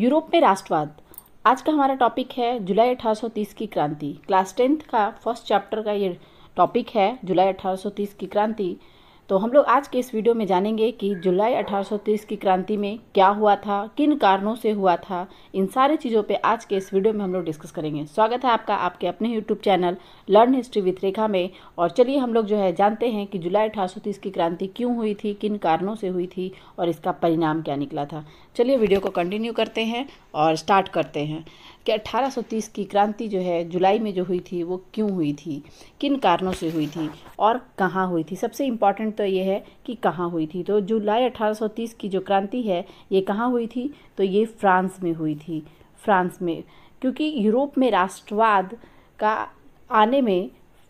Europe में राष्ट्रवाद आज का हमारा टॉपिक है जुलाई 1830 की क्रांति क्लास टेंथ का फर्स्ट चैप्टर का ये टॉपिक है जुलाई 1830 की क्रांति तो हम लोग आज के इस वीडियो में जानेंगे कि जुलाई 1830 की क्रांति में क्या हुआ था किन कारणों से हुआ था इन सारी चीज़ों पे आज के इस वीडियो में हम लोग डिस्कस करेंगे स्वागत है आपका आपके अपने YouTube channel learn history with Rekha में और चलिए हम लोग जो है जानते हैं कि जुलाई अठारह की क्रांति क्यों हुई थी किन कारणों से हुई थी और इसका परिणाम क्या निकला था चलिए वीडियो को कंटिन्यू करते हैं और स्टार्ट करते हैं कि 1830 की क्रांति जो है जुलाई में जो हुई थी वो क्यों हुई थी किन कारणों से हुई थी और कहाँ हुई थी सबसे इम्पॉर्टेंट तो ये है कि कहाँ हुई थी तो जुलाई 1830 की जो क्रांति है ये कहाँ हुई थी तो ये फ्रांस में हुई थी फ्रांस में क्योंकि यूरोप में राष्ट्रवाद का आने में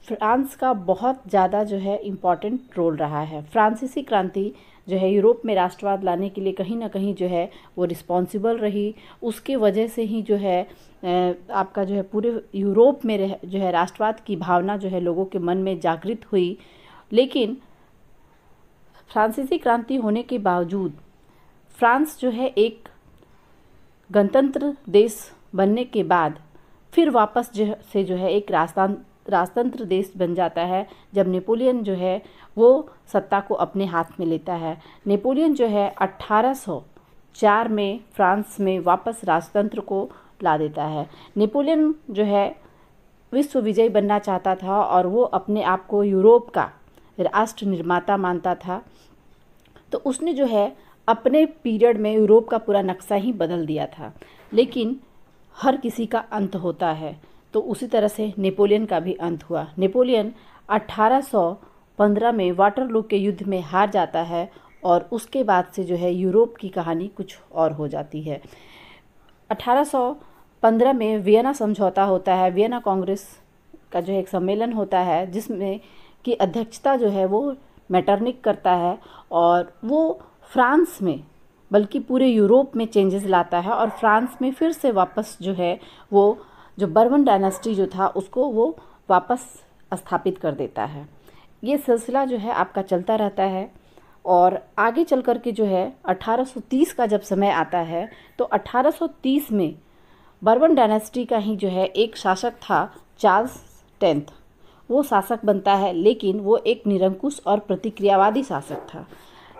फ्रांस का बहुत ज़्यादा जो है इम्पॉर्टेंट रोल रहा है फ्रांसीसी क्रांति जो है यूरोप में राष्ट्रवाद लाने के लिए कहीं ना कहीं जो है वो रिस्पॉन्सिबल रही उसके वजह से ही जो है आपका जो है पूरे यूरोप में रह जो है राष्ट्रवाद की भावना जो है लोगों के मन में जागृत हुई लेकिन फ्रांसीसी क्रांति होने के बावजूद फ्रांस जो है एक गणतंत्र देश बनने के बाद फिर वापस जो से जो है एक राजस्थान राजतंत्र देश बन जाता है जब नेपोलियन जो है वो सत्ता को अपने हाथ में लेता है नेपोलियन जो है 1804 में फ्रांस में वापस राजतंत्र को ला देता है नेपोलियन जो है विश्व विजय बनना चाहता था और वो अपने आप को यूरोप का राष्ट्र निर्माता मानता था तो उसने जो है अपने पीरियड में यूरोप का पूरा नक्शा ही बदल दिया था लेकिन हर किसी का अंत होता है तो उसी तरह से नेपोलियन का भी अंत हुआ नेपोलियन 1815 में वाटरलू के युद्ध में हार जाता है और उसके बाद से जो है यूरोप की कहानी कुछ और हो जाती है 1815 में वियना समझौता होता है वियना कांग्रेस का जो है एक सम्मेलन होता है जिसमें की अध्यक्षता जो है वो मैटरनिक करता है और वो फ्रांस में बल्कि पूरे यूरोप में चेंजेस लाता है और फ्रांस में फिर से वापस जो है वो जो बर्मन डायनेस्टी जो था उसको वो वापस स्थापित कर देता है ये सिलसिला जो है आपका चलता रहता है और आगे चल कर के जो है 1830 का जब समय आता है तो 1830 में बर्बन डायनेस्टी का ही जो है एक शासक था चार्ल्स टेंथ वो शासक बनता है लेकिन वो एक निरंकुश और प्रतिक्रियावादी शासक था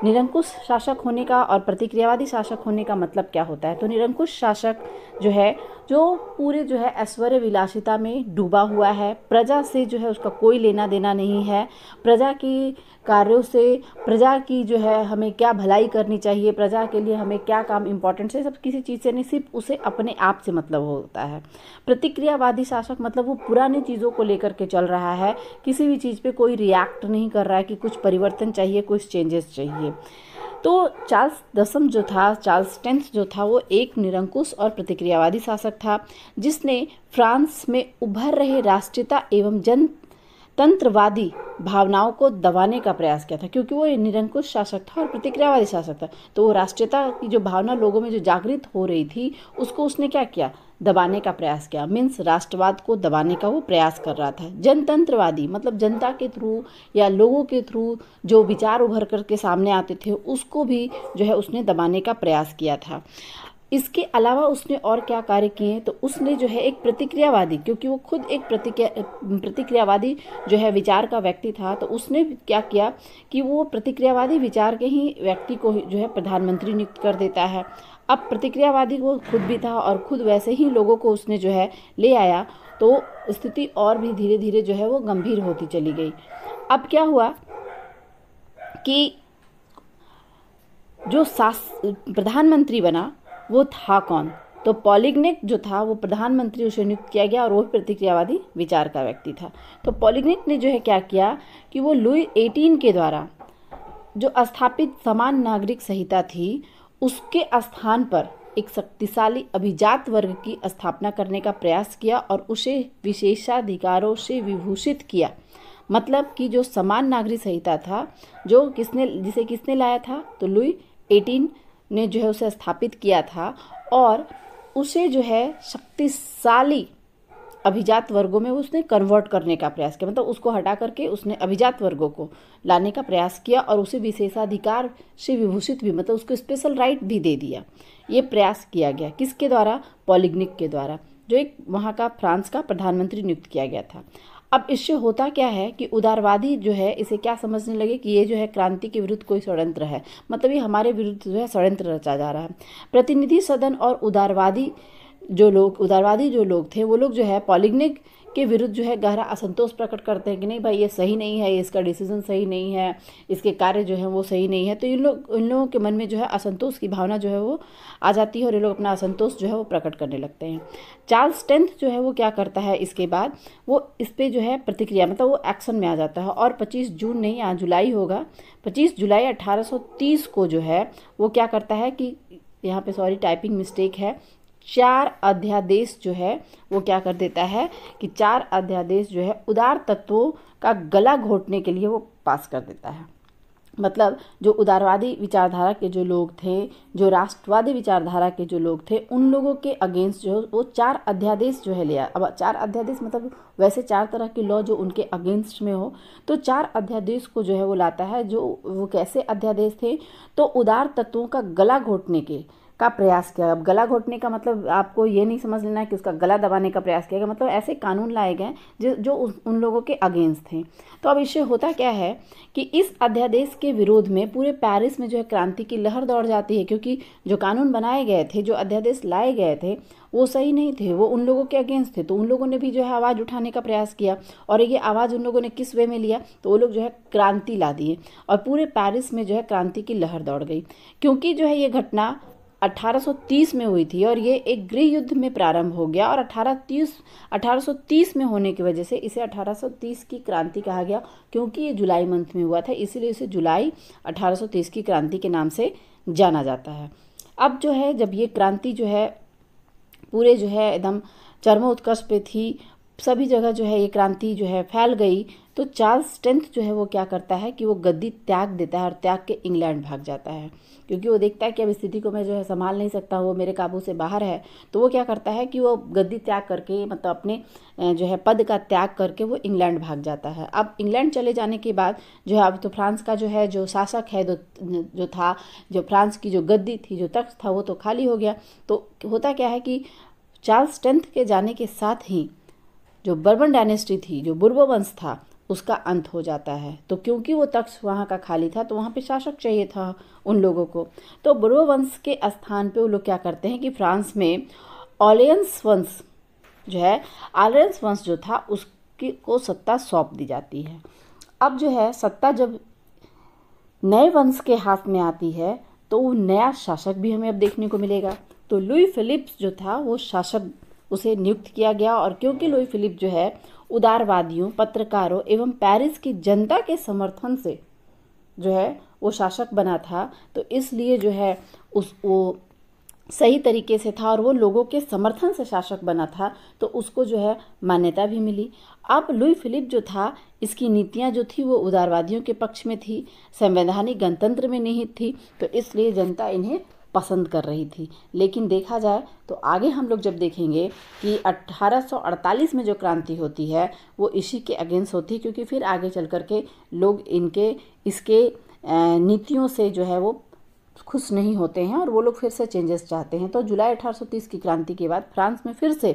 निरंकुश शासक होने का और प्रतिक्रियावादी शासक होने का मतलब क्या होता है तो निरंकुश शासक जो है जो पूरे जो है ऐश्वर्य विलासिता में डूबा हुआ है प्रजा से जो है उसका कोई लेना देना नहीं है प्रजा की कार्यों से प्रजा की जो है हमें क्या भलाई करनी चाहिए प्रजा के लिए हमें क्या काम इम्पोर्टेंट है सब किसी चीज़ से नहीं सिर्फ उसे अपने आप से मतलब होता है प्रतिक्रियावादी शासक मतलब वो पुरानी चीज़ों को लेकर के चल रहा है किसी भी चीज़ पर कोई रिएक्ट नहीं कर रहा है कि कुछ परिवर्तन चाहिए कुछ चेंजेस चाहिए थे तो चार्ल्स दसम जो था चार्ल्स टेंथ जो था वो एक निरंकुश और प्रतिक्रियावादी शासक था जिसने फ्रांस में उभर रहे राष्ट्रीयता एवं जन तंत्रवादी भावनाओं को दबाने का प्रयास किया था क्योंकि वो निरंकुश शासक था और प्रतिक्रियावादी शासक था तो वो राष्ट्रीयता की जो भावना लोगों में जो जागृत हो रही थी उसको उसने क्या किया दबाने का प्रयास किया मीन्स राष्ट्रवाद को दबाने का वो प्रयास कर रहा था जनतंत्रवादी मतलब जनता के थ्रू या लोगों के थ्रू जो विचार उभर करके सामने आते थे उसको भी जो है उसने दबाने का प्रयास किया था इसके अलावा उसने और क्या कार्य किए हैं तो उसने जो है एक प्रतिक्रियावादी क्योंकि वो खुद एक प्रतिक्रिया प्रतिक्रियावादी जो है विचार का व्यक्ति था तो उसने क्या किया कि वो प्रतिक्रियावादी विचार के ही व्यक्ति को जो है प्रधानमंत्री नियुक्त कर देता है अब प्रतिक्रियावादी वो खुद भी था और खुद वैसे ही लोगों को उसने जो है ले आया तो स्थिति और भी धीरे धीरे जो है वो गंभीर होती चली गई अब क्या हुआ कि जो सास प्रधानमंत्री बना वो था कौन तो पॉलिग्निक जो था वो प्रधानमंत्री उसे नियुक्त किया गया और वो प्रतिक्रियावादी विचार का व्यक्ति था तो पॉलिग्निक ने जो है क्या किया कि वो लुई एटीन के द्वारा जो स्थापित समान नागरिक संहिता थी उसके स्थान पर एक शक्तिशाली अभिजात वर्ग की स्थापना करने का प्रयास किया और उसे विशेषाधिकारों से विभूषित किया मतलब कि जो समान नागरिक संहिता था जो किसने जिसे किसने लाया था तो लुई एटीन ने जो है उसे स्थापित किया था और उसे जो है शक्तिशाली अभिजात वर्गों में उसने कन्वर्ट करने का प्रयास किया मतलब उसको हटा करके उसने अभिजात वर्गों को लाने का प्रयास किया और उसे विशेषाधिकार से विभूषित भी मतलब उसको स्पेशल राइट भी दे दिया ये प्रयास किया गया किसके द्वारा पॉलिग्निक के द्वारा जो एक वहाँ का फ्रांस का प्रधानमंत्री नियुक्त किया गया था अब इससे होता क्या है कि उदारवादी जो है इसे क्या समझने लगे कि ये जो है क्रांति के विरुद्ध कोई षडयंत्र है मतलब ये हमारे विरुद्ध जो है षडयंत्र रचा जा रहा है प्रतिनिधि सदन और उदारवादी जो लोग उदारवादी जो लोग थे वो लोग जो है पॉलिग्निक के विरुद्ध जो है गहरा असंतोष प्रकट करते हैं कि नहीं भाई ये सही नहीं है इसका डिसीजन सही नहीं है इसके कार्य जो है वो सही नहीं है तो इन लोग इन लोगों के मन में जो है असंतोष की भावना जो है वो आ जाती है और ये लोग अपना असंतोष जो है वो प्रकट करने लगते हैं चार्ल्स टेंथ जो है वो क्या करता है इसके बाद वो इस पर जो है प्रतिक्रिया मतलब वो एक्शन में आ जाता है और पच्चीस जून नहीं आज जुलाई होगा पच्चीस जुलाई अट्ठारह को जो है वो क्या करता है कि यहाँ पे सॉरी टाइपिंग मिस्टेक है चार अध्यादेश जो है वो क्या कर देता है कि चार अध्यादेश जो है उदार तत्वों का गला घोटने के लिए वो पास कर देता है मतलब जो उदारवादी विचारधारा के जो लोग थे जो राष्ट्रवादी विचारधारा के जो लोग थे उन लोगों के अगेंस्ट जो वो चार अध्यादेश जो है लिया अब चार अध्यादेश मतलब वैसे चार तरह की लॉ जो उनके अगेंस्ट में हो तो चार अध्यादेश को जो है वो लाता है जो वो कैसे अध्यादेश थे तो उदार तत्वों का गला घोटने के का प्रयास किया अब गला घोटने का मतलब आपको ये नहीं समझ लेना है कि उसका गला दबाने का प्रयास किया गया मतलब ऐसे कानून लाए गए जो जो उन लोगों के अगेंस्ट थे तो अब इससे होता क्या है कि इस अध्यादेश के विरोध में पूरे पेरिस में जो है क्रांति की लहर दौड़ जाती है क्योंकि जो कानून बनाए गए थे जो अध्यादेश लाए गए थे वो सही नहीं थे वो उन लोगों के अगेंस्ट थे तो उन लोगों ने भी जो है आवाज़ उठाने का प्रयास किया और ये आवाज़ उन लोगों ने किस वे में लिया तो वो लोग जो है क्रांति ला दिए और पूरे पेरिस में जो है क्रांति की लहर दौड़ गई क्योंकि जो है ये घटना 1830 में हुई थी और ये एक गृह युद्ध में प्रारंभ हो गया और 1830 1830 में होने की वजह से इसे 1830 की क्रांति कहा गया क्योंकि ये जुलाई मंथ में हुआ था इसीलिए इसे जुलाई 1830 की क्रांति के नाम से जाना जाता है अब जो है जब ये क्रांति जो है पूरे जो है एकदम चरमोत्कर्ष पे थी सभी जगह जो है ये क्रांति जो है फैल गई तो चार्ल्स टेंथ जो है वो क्या करता है कि वो गद्दी त्याग देता है और त्याग के इंग्लैंड भाग जाता है क्योंकि वो देखता है कि अब स्थिति को मैं जो है संभाल नहीं सकता वो मेरे काबू से बाहर है तो वो क्या करता है कि वो गद्दी त्याग करके मतलब अपने जो है पद का त्याग करके वो इंग्लैंड भाग जाता है अब इंग्लैंड चले जाने के बाद जो है अब तो फ्रांस का जो है जो शासक है जो जो था जो फ्रांस की जो गद्दी थी जो तख्त था वो तो खाली हो गया तो होता क्या है कि चार्ल्स टेंथ के जाने के साथ ही जो बर्बन डायनेस्टी थी जो बुर्व वंश था उसका अंत हो जाता है तो क्योंकि वो तक्ष वहाँ का खाली था तो वहाँ पे शासक चाहिए था उन लोगों को तो बुर्व वंश के स्थान पे वो लोग क्या करते हैं कि फ्रांस में ऑलियंस वंश जो है ऑलियंस वंश जो था उसकी को सत्ता सौंप दी जाती है अब जो है सत्ता जब नए वंश के हाथ में आती है तो वो नया शासक भी हमें अब देखने को मिलेगा तो लुई फिलिप्स जो था वो शासक उसे नियुक्त किया गया और क्योंकि लुई फिलिप जो है उदारवादियों पत्रकारों एवं पेरिस की जनता के समर्थन से जो है वो शासक बना था तो इसलिए जो है उस वो सही तरीके से था और वो लोगों के समर्थन से शासक बना था तो उसको जो है मान्यता भी मिली अब लुई फिलिप जो था इसकी नीतियाँ जो थी वो उदारवादियों के पक्ष में थी संवैधानिक गणतंत्र में निहित थी तो इसलिए जनता इन्हें पसंद कर रही थी लेकिन देखा जाए तो आगे हम लोग जब देखेंगे कि 1848 में जो क्रांति होती है वो इसी के अगेंस्ट होती है क्योंकि फिर आगे चल कर के लोग इनके इसके नीतियों से जो है वो खुश नहीं होते हैं और वो लोग फिर से चेंजेस चाहते हैं तो जुलाई 1830 की क्रांति के बाद फ्रांस में फिर से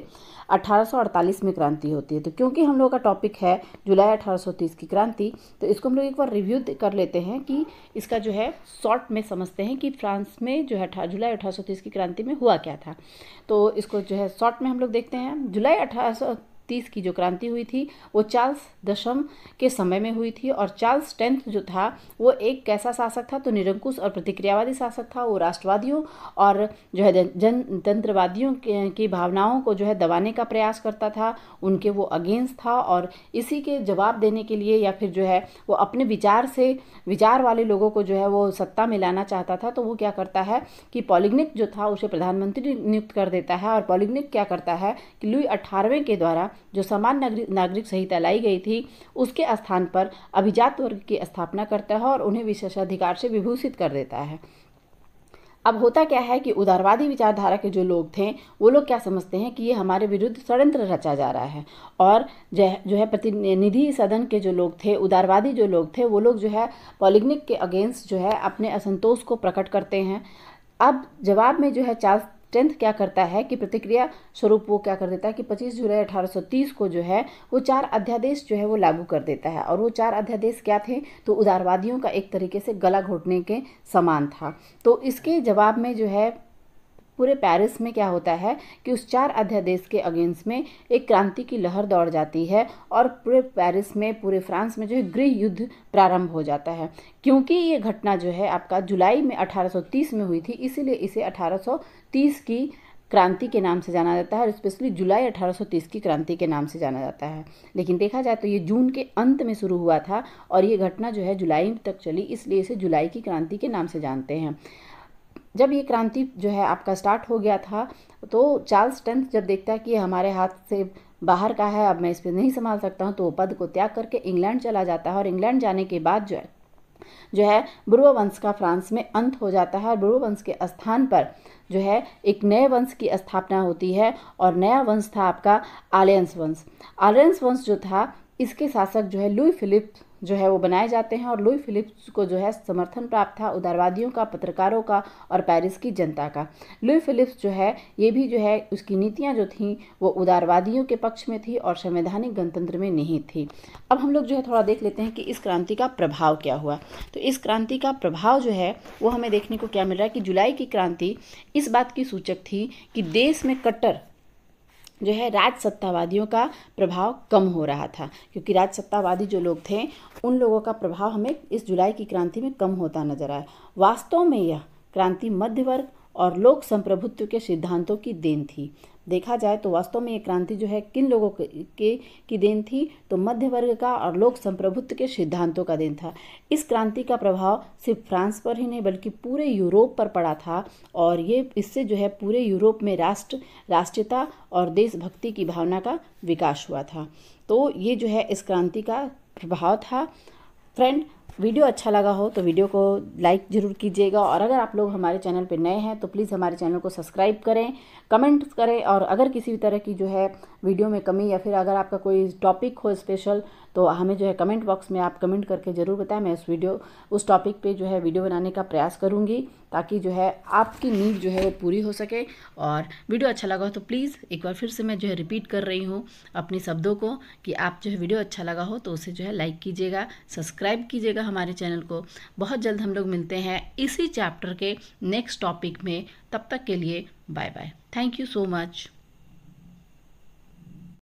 1848 में क्रांति होती है तो क्योंकि हम लोग का टॉपिक है जुलाई 1830 की क्रांति तो इसको हम लोग एक बार रिव्यू कर लेते हैं कि इसका जो है शॉर्ट में समझते हैं कि फ्रांस में जो है जुलाई अठारह की क्रांति में हुआ क्या था तो इसको जो है शॉर्ट में हम लोग देखते हैं जुलाई अठारह तीस की जो क्रांति हुई थी वो चार्ल्स दशम के समय में हुई थी और चार्ल्स टेंथ जो था वो एक कैसा शासक था तो निरंकुश और प्रतिक्रियावादी शासक था वो राष्ट्रवादियों और जो है जनतंत्रवादियों की भावनाओं को जो है दबाने का प्रयास करता था उनके वो अगेंस्ट था और इसी के जवाब देने के लिए या फिर जो है वो अपने विचार से विचार वाले लोगों को जो है वो सत्ता में लाना चाहता था तो वो क्या करता है कि पॉलिग्निक जो था उसे प्रधानमंत्री नियुक्त कर देता है और पॉलिग्निक क्या करता है कि लुई अट्ठारहवें के द्वारा जो समान नागरिक नागरिक संहिता लाई गई थी उसके स्थान पर अभिजात वर्ग की स्थापना करता है और उन्हें विशेषाधिकार से विभूषित कर देता है अब होता क्या है कि उदारवादी विचारधारा के जो लोग थे वो लोग क्या समझते हैं कि ये हमारे विरुद्ध षडयंत्र रचा जा रहा है और जो है प्रतिनिधि सदन के जो लोग थे उदारवादी जो लोग थे वो लोग जो है पॉलिग्निक के अगेंस्ट जो है अपने असंतोष को प्रकट करते हैं अब जवाब में जो है चार्ल्स स्ट्रेंथ क्या करता है कि प्रतिक्रिया स्वरूप वो क्या कर देता है कि 25 जुलाई 1830 को जो है वो चार अध्यादेश जो है वो लागू कर देता है और वो चार अध्यादेश क्या थे तो उदारवादियों का एक तरीके से गला घोटने के समान था तो इसके जवाब में जो है पूरे पेरिस में क्या होता है कि उस चार अध्यादेश के अगेंस्ट में एक क्रांति की लहर दौड़ जाती है और पूरे पेरिस में पूरे फ्रांस में जो है गृह युद्ध प्रारंभ हो जाता है क्योंकि ये घटना जो है आपका जुलाई में 1830 में हुई थी इसीलिए इसे 1830 की क्रांति के नाम से जाना जाता है और स्पेशली जुलाई 1830 की क्रांति के नाम से जाना जाता है लेकिन देखा जाए तो ये जून के अंत में शुरू हुआ था और ये घटना जो है जुलाई तक चली इसलिए इसे जुलाई की क्रांति के नाम से जानते हैं जब ये क्रांति जो है आपका स्टार्ट हो गया था तो चार्ल्स टेंथ जब देखता है कि हमारे हाथ से बाहर का है अब मैं इस पर नहीं संभाल सकता हूँ तो वो पद को त्याग करके इंग्लैंड चला जाता है और इंग्लैंड जाने के बाद जो है जो है ब्रुव वंश का फ्रांस में अंत हो जाता है और ब्रुव वंश के स्थान पर जो है एक नए वंश की स्थापना होती है और नया वंश था आपका आलियंस वंश आलियंस वंश जो था इसके शासक जो है लुई फिलिप्स जो है वो बनाए जाते हैं और लुई फिलिप्स को जो है समर्थन प्राप्त था उदारवादियों का पत्रकारों का और पेरिस की जनता का लुई फिलिप्स जो है ये भी जो है उसकी नीतियाँ जो थीं वो उदारवादियों के पक्ष में थी और संवैधानिक गणतंत्र में नहीं थी अब हम लोग जो है थोड़ा देख लेते हैं कि इस क्रांति का प्रभाव क्या हुआ तो इस क्रांति का प्रभाव जो है वो हमें देखने को क्या मिल रहा है कि जुलाई की क्रांति इस बात की सूचक थी कि देश में कट्टर जो है राज सत्तावादियों का प्रभाव कम हो रहा था क्योंकि राज सत्तावादी जो लोग थे उन लोगों का प्रभाव हमें इस जुलाई की क्रांति में कम होता नजर आया वास्तव में यह क्रांति मध्य वर्ग और लोक संप्रभुत्व के सिद्धांतों की देन थी देखा जाए तो वास्तव में ये क्रांति जो है किन लोगों के की देन थी तो मध्य वर्ग का और लोक संप्रभुत्व के सिद्धांतों का देन था इस क्रांति का प्रभाव सिर्फ फ्रांस पर ही नहीं बल्कि पूरे यूरोप पर पड़ा था और ये इससे जो है पूरे यूरोप में राष्ट्र राष्ट्रीयता और देशभक्ति की भावना का विकास हुआ था तो ये जो है इस क्रांति का प्रभाव था फ्रेंड वीडियो अच्छा लगा हो तो वीडियो को लाइक ज़रूर कीजिएगा और अगर आप लोग हमारे चैनल पर नए हैं तो प्लीज़ हमारे चैनल को सब्सक्राइब करें कमेंट करें और अगर किसी भी तरह की जो है वीडियो में कमी या फिर अगर आपका कोई टॉपिक हो स्पेशल तो हमें जो है कमेंट बॉक्स में आप कमेंट करके ज़रूर बताएं मैं उस वीडियो उस टॉपिक पे जो है वीडियो बनाने का प्रयास करूँगी ताकि जो है आपकी नींद जो है वो पूरी हो सके और वीडियो अच्छा लगा हो तो प्लीज़ एक बार फिर से मैं जो है रिपीट कर रही हूँ अपने शब्दों को कि आप जो है वीडियो अच्छा लगा हो तो उसे जो है लाइक कीजिएगा सब्सक्राइब कीजिएगा हमारे चैनल को बहुत जल्द हम लोग मिलते हैं इसी चैप्टर के नेक्स्ट टॉपिक में तब तक के लिए bye bye thank you so much